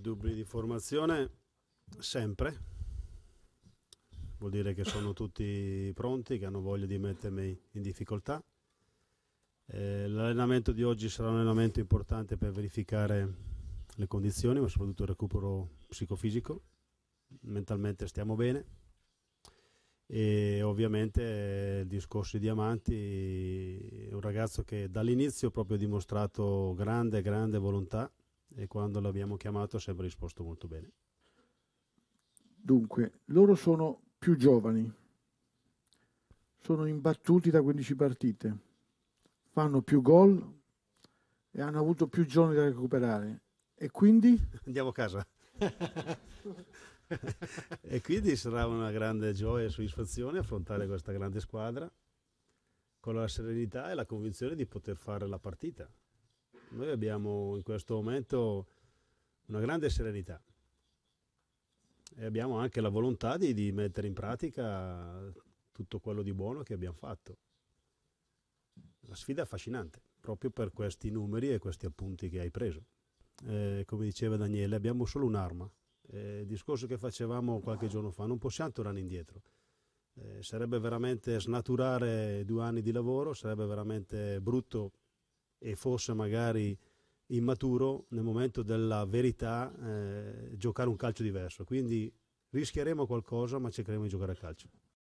dubbi di formazione sempre, vuol dire che sono tutti pronti, che hanno voglia di mettermi in difficoltà. Eh, l'allenamento di oggi sarà un allenamento importante per verificare le condizioni, ma soprattutto il recupero psicofisico. Mentalmente stiamo bene e ovviamente eh, il discorso di Diamanti è un ragazzo che dall'inizio proprio ha dimostrato grande, grande volontà e quando l'abbiamo chiamato ha sempre risposto molto bene. Dunque, loro sono più giovani, sono imbattuti da 15 partite, fanno più gol e hanno avuto più giorni da recuperare. E quindi? Andiamo a casa. e quindi sarà una grande gioia e soddisfazione affrontare questa grande squadra con la serenità e la convinzione di poter fare la partita. Noi abbiamo in questo momento una grande serenità e abbiamo anche la volontà di, di mettere in pratica tutto quello di buono che abbiamo fatto. La sfida è affascinante proprio per questi numeri e questi appunti che hai preso. Eh, come diceva Daniele, abbiamo solo un'arma. Eh, il discorso che facevamo qualche giorno fa, non possiamo tornare indietro. Eh, sarebbe veramente snaturare due anni di lavoro, sarebbe veramente brutto e forse magari immaturo nel momento della verità eh, giocare un calcio diverso. Quindi rischieremo qualcosa, ma cercheremo di giocare a calcio.